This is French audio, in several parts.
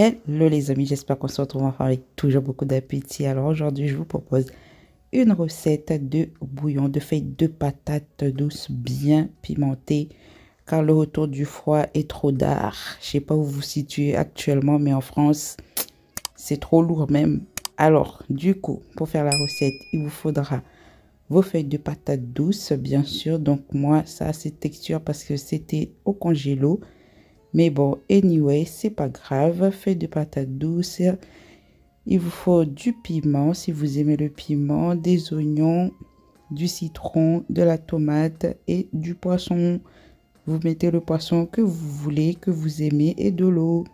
Hello les amis, j'espère qu'on se retrouve avec toujours beaucoup d'appétit. Alors aujourd'hui, je vous propose une recette de bouillon de feuilles de patates douces bien pimentées car le retour du froid est trop d'art. Je sais pas où vous vous situez actuellement, mais en France, c'est trop lourd même. Alors, du coup, pour faire la recette, il vous faudra vos feuilles de patates douces, bien sûr. Donc moi, ça, cette texture parce que c'était au congélo. Mais bon, anyway, c'est pas grave. Fait de patates douces. Il vous faut du piment si vous aimez le piment, des oignons, du citron, de la tomate et du poisson. Vous mettez le poisson que vous voulez, que vous aimez et de l'eau.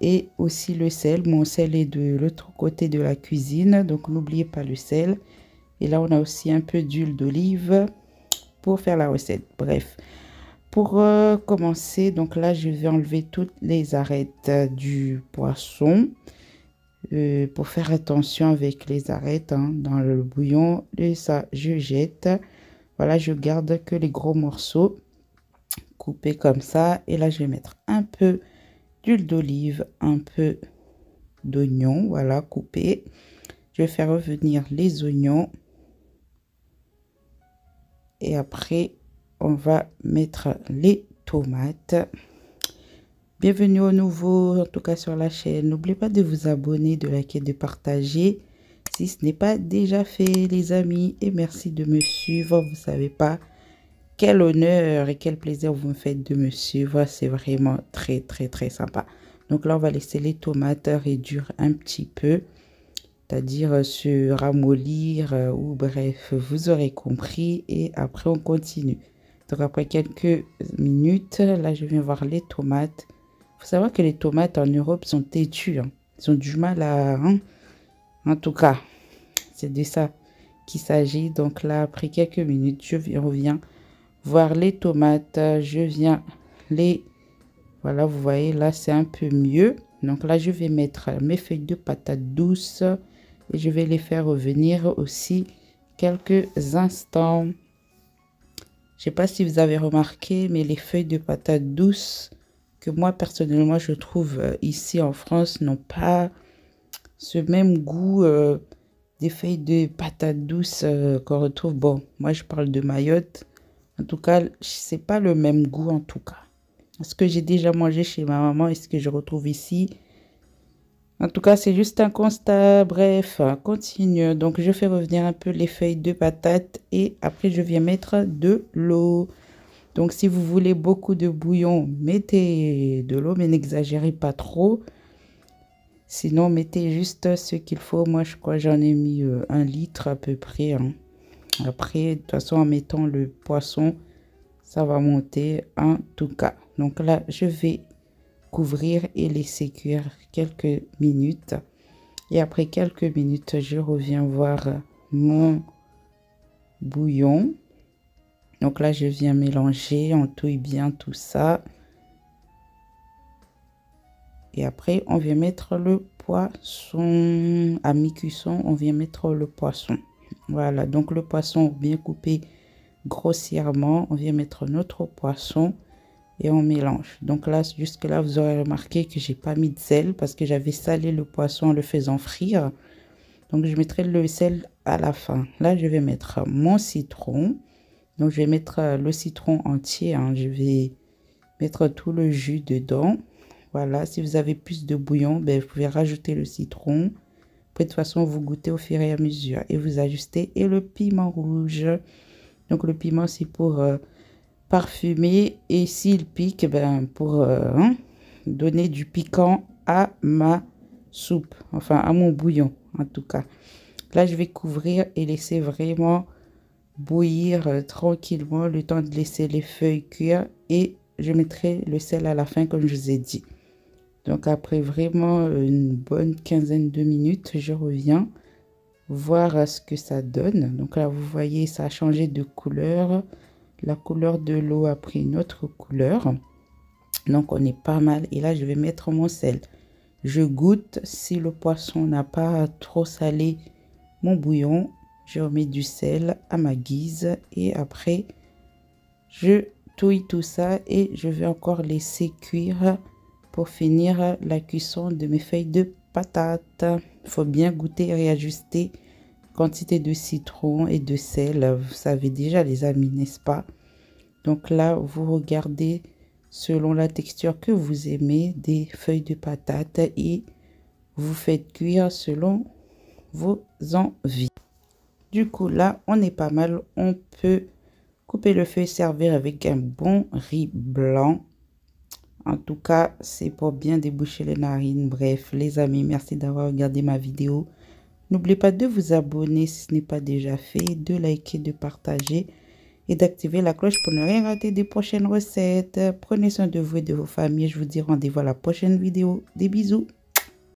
Et aussi le sel. Mon sel est de l'autre côté de la cuisine, donc n'oubliez pas le sel. Et là, on a aussi un peu d'huile d'olive pour faire la recette. Bref, pour euh, commencer, donc là, je vais enlever toutes les arêtes euh, du poisson. Euh, pour faire attention avec les arêtes hein, dans le bouillon, et ça, je jette. Voilà, je garde que les gros morceaux coupés comme ça. Et là, je vais mettre un peu d'huile d'olive, un peu d'oignon, voilà, coupé. Je vais faire revenir les oignons. Et après, on va mettre les tomates. Bienvenue au nouveau, en tout cas sur la chaîne. N'oubliez pas de vous abonner, de liker, de partager si ce n'est pas déjà fait, les amis. Et merci de me suivre. Vous savez pas quel honneur et quel plaisir vous me faites de me suivre. C'est vraiment très, très, très sympa. Donc là, on va laisser les tomates réduire un petit peu, c'est-à-dire se ramollir euh, ou bref, vous aurez compris. Et après, on continue. Donc après quelques minutes, là je viens voir les tomates. Il faut savoir que les tomates en Europe sont têtues. Hein. Ils ont du mal à... Hein. En tout cas, c'est de ça qu'il s'agit. Donc là, après quelques minutes, je reviens voir les tomates. Je viens les... Voilà, vous voyez, là, c'est un peu mieux. Donc là, je vais mettre mes feuilles de patates douces et je vais les faire revenir aussi quelques instants. Je sais pas si vous avez remarqué, mais les feuilles de patate douces que moi personnellement je trouve euh, ici en France n'ont pas ce même goût euh, des feuilles de patate douces euh, qu'on retrouve. Bon, moi je parle de Mayotte. En tout cas, c'est pas le même goût en tout cas. Ce que j'ai déjà mangé chez ma maman et ce que je retrouve ici, en tout cas, c'est juste un constat. Bref, continue. Donc, je fais revenir un peu les feuilles de patates et après, je viens mettre de l'eau. Donc, si vous voulez beaucoup de bouillon, mettez de l'eau, mais n'exagérez pas trop. Sinon, mettez juste ce qu'il faut. Moi, je crois j'en ai mis euh, un litre à peu près. Hein. Après, de toute façon, en mettant le poisson, ça va monter en tout cas. Donc là, je vais couvrir et laisser cuire quelques minutes. Et après quelques minutes, je reviens voir mon bouillon. Donc là, je viens mélanger, on touille bien tout ça. Et après, on vient mettre le poisson. À mi-cuisson, on vient mettre le poisson. Voilà, donc le poisson bien coupé grossièrement. On vient mettre notre poisson et on mélange. Donc là, jusque-là, vous aurez remarqué que j'ai pas mis de sel parce que j'avais salé le poisson en le faisant frire. Donc je mettrai le sel à la fin. Là, je vais mettre mon citron. Donc je vais mettre euh, le citron entier. Hein. Je vais mettre tout le jus dedans. Voilà, si vous avez plus de bouillon, ben, vous pouvez rajouter le citron. de toute façon, vous goûtez au fur et à mesure et vous ajustez. Et le piment rouge. Donc le piment, c'est pour... Euh, parfumé et s'il pique, ben, pour euh, hein, donner du piquant à ma soupe, enfin à mon bouillon en tout cas. Là, je vais couvrir et laisser vraiment bouillir euh, tranquillement le temps de laisser les feuilles cuire et je mettrai le sel à la fin comme je vous ai dit. Donc après vraiment euh, une bonne quinzaine de minutes, je reviens voir ce que ça donne. Donc là, vous voyez, ça a changé de couleur la couleur de l'eau a pris une autre couleur. Donc on est pas mal. Et là, je vais mettre mon sel. Je goûte. Si le poisson n'a pas trop salé mon bouillon, je remets du sel à ma guise. Et après, je touille tout ça et je vais encore laisser cuire pour finir la cuisson de mes feuilles de patate. Il faut bien goûter et réajuster quantité de citron et de sel. Vous savez déjà les amis, n'est-ce pas Donc là, vous regardez selon la texture que vous aimez des feuilles de patate et vous faites cuire selon vos envies. Du coup, là, on est pas mal. On peut couper le feu et servir avec un bon riz blanc. En tout cas, c'est pour bien déboucher les narines. Bref, les amis, merci d'avoir regardé ma vidéo. N'oubliez pas de vous abonner si ce n'est pas déjà fait, de liker, de partager et d'activer la cloche pour ne rien rater des prochaines recettes. Prenez soin de vous et de vos familles. Je vous dis rendez-vous à la prochaine vidéo. Des bisous.